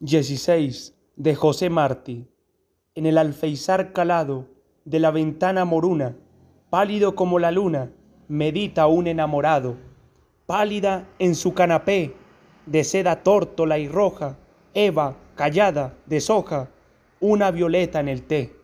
16 de José Martí, en el alfeizar calado de la ventana moruna, pálido como la luna, medita un enamorado, pálida en su canapé, de seda tórtola y roja, Eva, callada, soja, una violeta en el té.